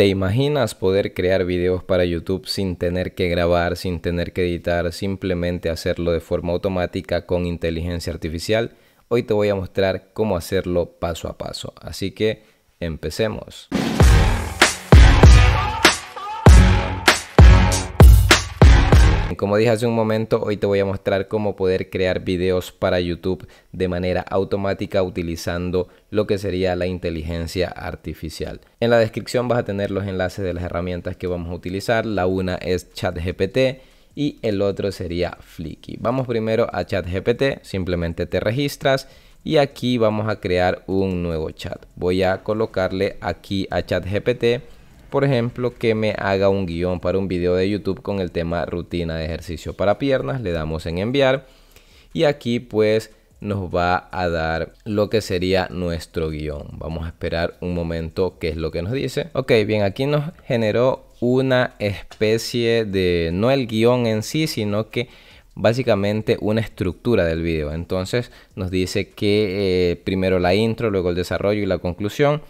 ¿Te imaginas poder crear videos para YouTube sin tener que grabar, sin tener que editar, simplemente hacerlo de forma automática con inteligencia artificial? Hoy te voy a mostrar cómo hacerlo paso a paso, así que empecemos. como dije hace un momento, hoy te voy a mostrar cómo poder crear videos para YouTube de manera automática utilizando lo que sería la inteligencia artificial. En la descripción vas a tener los enlaces de las herramientas que vamos a utilizar. La una es ChatGPT y el otro sería Flicky. Vamos primero a ChatGPT, simplemente te registras y aquí vamos a crear un nuevo chat. Voy a colocarle aquí a ChatGPT por ejemplo, que me haga un guión para un video de YouTube con el tema rutina de ejercicio para piernas. Le damos en enviar y aquí pues nos va a dar lo que sería nuestro guión. Vamos a esperar un momento qué es lo que nos dice. Ok, bien, aquí nos generó una especie de, no el guión en sí, sino que básicamente una estructura del video. Entonces nos dice que eh, primero la intro, luego el desarrollo y la conclusión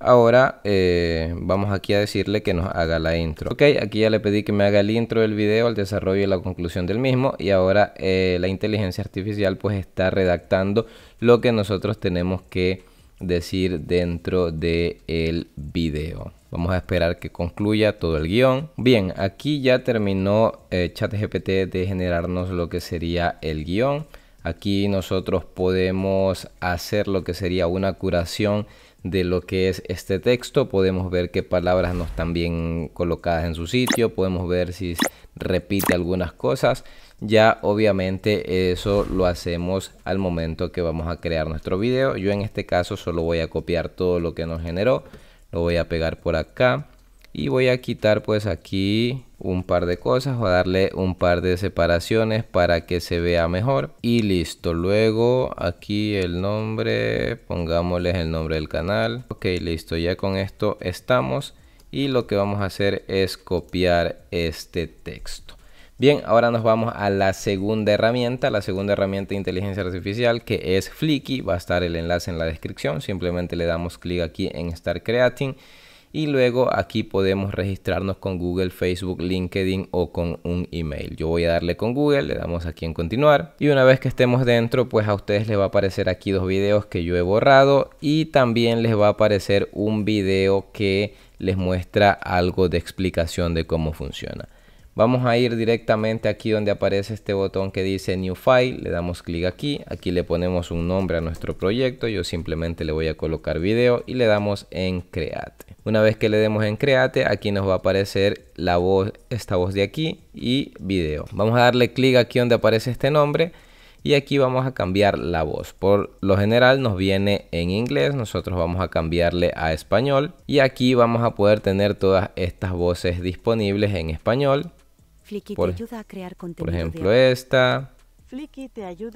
Ahora eh, vamos aquí a decirle que nos haga la intro. Ok, aquí ya le pedí que me haga el intro del video, el desarrollo y la conclusión del mismo. Y ahora eh, la inteligencia artificial pues está redactando lo que nosotros tenemos que decir dentro del video. Vamos a esperar que concluya todo el guión. Bien, aquí ya terminó eh, ChatGPT de generarnos lo que sería el guión. Aquí nosotros podemos hacer lo que sería una curación de lo que es este texto. Podemos ver qué palabras no están bien colocadas en su sitio. Podemos ver si repite algunas cosas. Ya obviamente eso lo hacemos al momento que vamos a crear nuestro video. Yo en este caso solo voy a copiar todo lo que nos generó. Lo voy a pegar por acá y voy a quitar pues aquí un par de cosas o a darle un par de separaciones para que se vea mejor y listo luego aquí el nombre pongámosles el nombre del canal ok listo ya con esto estamos y lo que vamos a hacer es copiar este texto Bien, ahora nos vamos a la segunda herramienta, la segunda herramienta de inteligencia artificial que es Flicky, va a estar el enlace en la descripción, simplemente le damos clic aquí en Start Creating y luego aquí podemos registrarnos con Google, Facebook, LinkedIn o con un email. Yo voy a darle con Google, le damos aquí en continuar y una vez que estemos dentro pues a ustedes les va a aparecer aquí dos videos que yo he borrado y también les va a aparecer un video que les muestra algo de explicación de cómo funciona. Vamos a ir directamente aquí donde aparece este botón que dice New File, le damos clic aquí, aquí le ponemos un nombre a nuestro proyecto, yo simplemente le voy a colocar video y le damos en Create. Una vez que le demos en Create, aquí nos va a aparecer la voz, esta voz de aquí y video. Vamos a darle clic aquí donde aparece este nombre y aquí vamos a cambiar la voz. Por lo general nos viene en inglés, nosotros vamos a cambiarle a español y aquí vamos a poder tener todas estas voces disponibles en español por, ayuda a crear contenido. Por ejemplo, esta.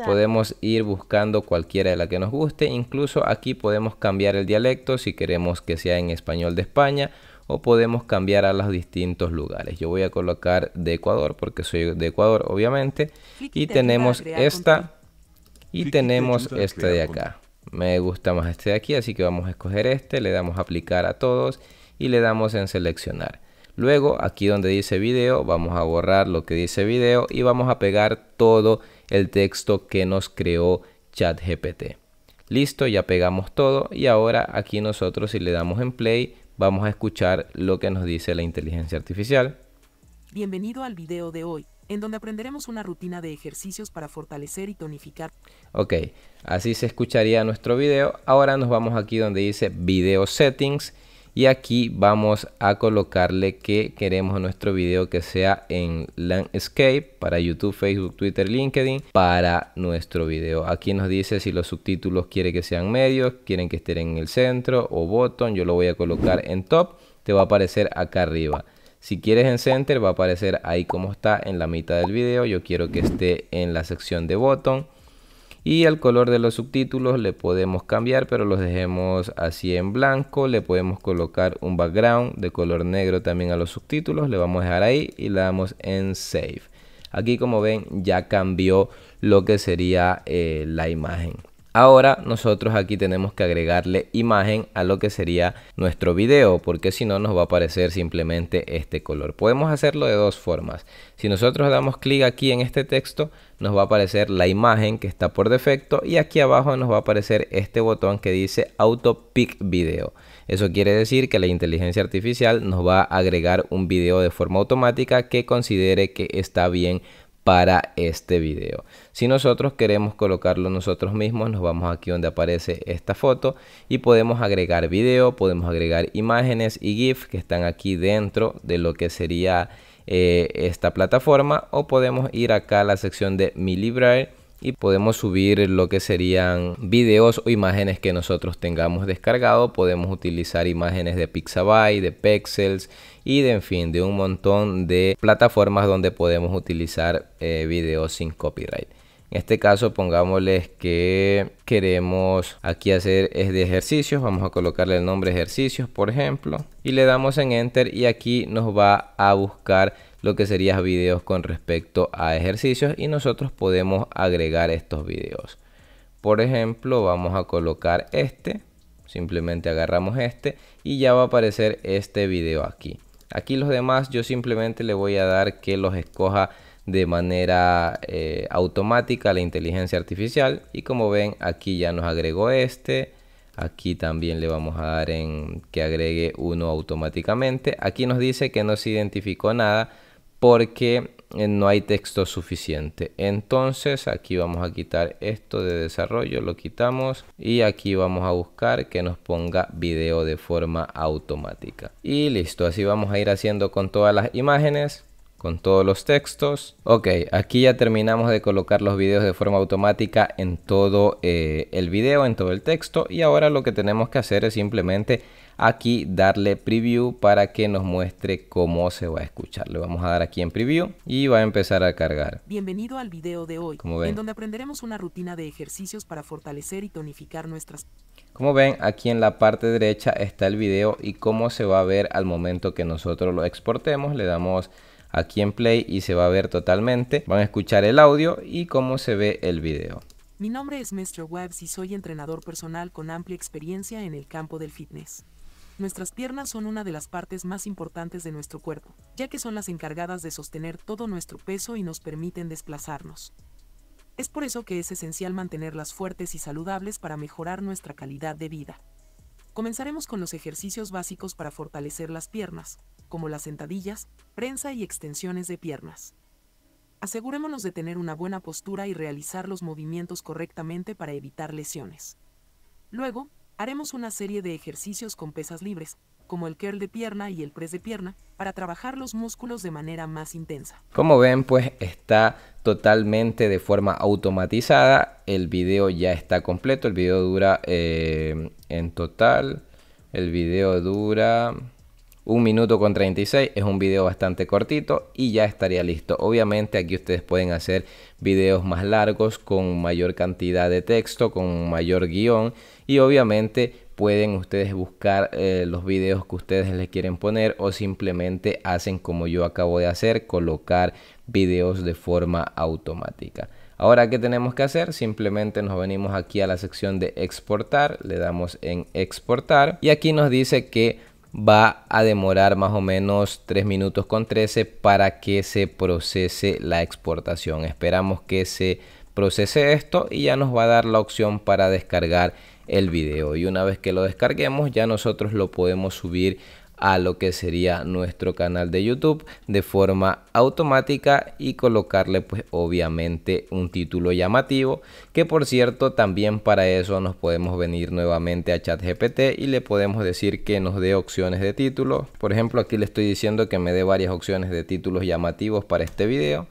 Podemos ir buscando cualquiera de la que nos guste. Incluso aquí podemos cambiar el dialecto si queremos que sea en español de España o podemos cambiar a los distintos lugares. Yo voy a colocar de Ecuador porque soy de Ecuador, obviamente. y tenemos esta y tenemos esta de acá. Me gusta más este de aquí, así que vamos a escoger este. Le damos a aplicar a todos y le damos en seleccionar. Luego aquí donde dice video vamos a borrar lo que dice video y vamos a pegar todo el texto que nos creó ChatGPT. Listo, ya pegamos todo y ahora aquí nosotros si le damos en play vamos a escuchar lo que nos dice la inteligencia artificial. Bienvenido al video de hoy, en donde aprenderemos una rutina de ejercicios para fortalecer y tonificar. Ok, así se escucharía nuestro video. Ahora nos vamos aquí donde dice Video Settings y aquí vamos a colocarle que queremos nuestro video que sea en landscape para YouTube, Facebook, Twitter, LinkedIn para nuestro video. Aquí nos dice si los subtítulos quiere que sean medios, quieren que estén en el centro o botón. Yo lo voy a colocar en top, te va a aparecer acá arriba. Si quieres en center va a aparecer ahí como está en la mitad del video. Yo quiero que esté en la sección de botón y el color de los subtítulos le podemos cambiar pero los dejemos así en blanco le podemos colocar un background de color negro también a los subtítulos le vamos a dejar ahí y le damos en save aquí como ven ya cambió lo que sería eh, la imagen Ahora nosotros aquí tenemos que agregarle imagen a lo que sería nuestro video porque si no nos va a aparecer simplemente este color. Podemos hacerlo de dos formas. Si nosotros damos clic aquí en este texto nos va a aparecer la imagen que está por defecto y aquí abajo nos va a aparecer este botón que dice Auto Pick Video. Eso quiere decir que la inteligencia artificial nos va a agregar un video de forma automática que considere que está bien para este video. Si nosotros queremos colocarlo nosotros mismos, nos vamos aquí donde aparece esta foto y podemos agregar video, podemos agregar imágenes y GIF que están aquí dentro de lo que sería eh, esta plataforma o podemos ir acá a la sección de mi library y podemos subir lo que serían videos o imágenes que nosotros tengamos descargado. Podemos utilizar imágenes de Pixabay, de Pexels y de en fin, de un montón de plataformas donde podemos utilizar eh, videos sin copyright. En este caso pongámosles que queremos aquí hacer es de ejercicios. Vamos a colocarle el nombre ejercicios, por ejemplo. Y le damos en enter y aquí nos va a buscar lo que serían videos con respecto a ejercicios y nosotros podemos agregar estos videos. Por ejemplo, vamos a colocar este, simplemente agarramos este y ya va a aparecer este video aquí. Aquí los demás yo simplemente le voy a dar que los escoja de manera eh, automática la inteligencia artificial y como ven aquí ya nos agregó este aquí también le vamos a dar en que agregue uno automáticamente aquí nos dice que no se identificó nada porque eh, no hay texto suficiente entonces aquí vamos a quitar esto de desarrollo lo quitamos y aquí vamos a buscar que nos ponga video de forma automática y listo así vamos a ir haciendo con todas las imágenes con todos los textos. Ok, aquí ya terminamos de colocar los videos de forma automática en todo eh, el video, en todo el texto. Y ahora lo que tenemos que hacer es simplemente aquí darle preview para que nos muestre cómo se va a escuchar. Le vamos a dar aquí en preview y va a empezar a cargar. Bienvenido al video de hoy, en donde aprenderemos una rutina de ejercicios para fortalecer y tonificar nuestras... Como ven, aquí en la parte derecha está el video y cómo se va a ver al momento que nosotros lo exportemos. Le damos aquí en play y se va a ver totalmente. Van a escuchar el audio y cómo se ve el video. Mi nombre es Mr. Webbs y soy entrenador personal con amplia experiencia en el campo del fitness. Nuestras piernas son una de las partes más importantes de nuestro cuerpo, ya que son las encargadas de sostener todo nuestro peso y nos permiten desplazarnos. Es por eso que es esencial mantenerlas fuertes y saludables para mejorar nuestra calidad de vida. Comenzaremos con los ejercicios básicos para fortalecer las piernas, como las sentadillas, prensa y extensiones de piernas. Asegurémonos de tener una buena postura y realizar los movimientos correctamente para evitar lesiones. Luego, haremos una serie de ejercicios con pesas libres, como el curl de pierna y el press de pierna, para trabajar los músculos de manera más intensa. Como ven, pues está totalmente de forma automatizada. El video ya está completo. El video dura eh, en total. El video dura... un minuto con 36 es un video bastante cortito y ya estaría listo. Obviamente aquí ustedes pueden hacer videos más largos con mayor cantidad de texto, con mayor guión y obviamente pueden ustedes buscar eh, los videos que ustedes les quieren poner o simplemente hacen como yo acabo de hacer, colocar videos de forma automática. Ahora, ¿qué tenemos que hacer? Simplemente nos venimos aquí a la sección de exportar, le damos en exportar y aquí nos dice que va a demorar más o menos 3 minutos con 13 para que se procese la exportación. Esperamos que se procese esto y ya nos va a dar la opción para descargar el video y una vez que lo descarguemos ya nosotros lo podemos subir a lo que sería nuestro canal de YouTube de forma automática y colocarle pues obviamente un título llamativo que por cierto también para eso nos podemos venir nuevamente a ChatGPT y le podemos decir que nos dé opciones de título por ejemplo aquí le estoy diciendo que me dé varias opciones de títulos llamativos para este video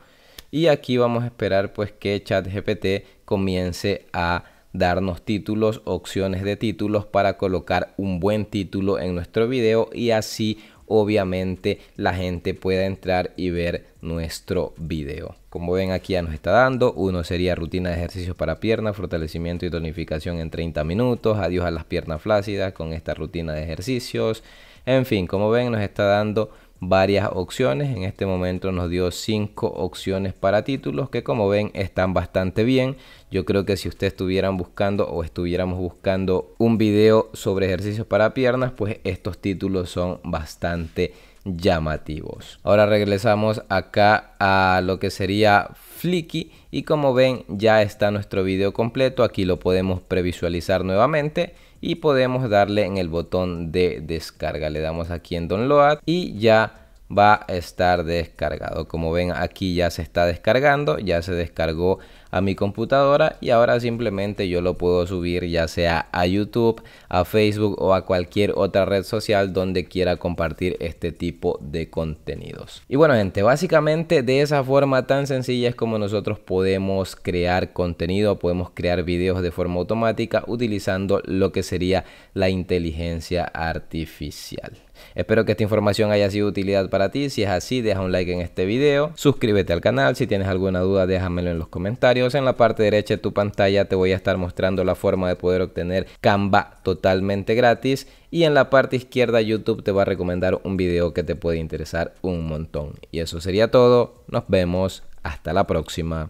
y aquí vamos a esperar pues que ChatGPT comience a darnos títulos, opciones de títulos para colocar un buen título en nuestro video y así obviamente la gente pueda entrar y ver nuestro video. Como ven aquí ya nos está dando, uno sería rutina de ejercicios para piernas, fortalecimiento y tonificación en 30 minutos, adiós a las piernas flácidas con esta rutina de ejercicios. En fin, como ven nos está dando varias opciones. En este momento nos dio cinco opciones para títulos que como ven están bastante bien. Yo creo que si ustedes estuvieran buscando o estuviéramos buscando un video sobre ejercicios para piernas, pues estos títulos son bastante llamativos. Ahora regresamos acá a lo que sería Flicky y como ven ya está nuestro video completo. Aquí lo podemos previsualizar nuevamente y podemos darle en el botón de descarga. Le damos aquí en download y ya va a estar descargado. Como ven aquí ya se está descargando, ya se descargó a mi computadora y ahora simplemente yo lo puedo subir ya sea a YouTube, a Facebook o a cualquier otra red social donde quiera compartir este tipo de contenidos. Y bueno gente, básicamente de esa forma tan sencilla es como nosotros podemos crear contenido, podemos crear videos de forma automática utilizando lo que sería la inteligencia artificial. Espero que esta información haya sido de utilidad para ti. Si es así, deja un like en este video. Suscríbete al canal. Si tienes alguna duda, déjamelo en los comentarios. En la parte derecha de tu pantalla te voy a estar mostrando la forma de poder obtener Canva totalmente gratis. Y en la parte izquierda YouTube te va a recomendar un video que te puede interesar un montón. Y eso sería todo. Nos vemos. Hasta la próxima.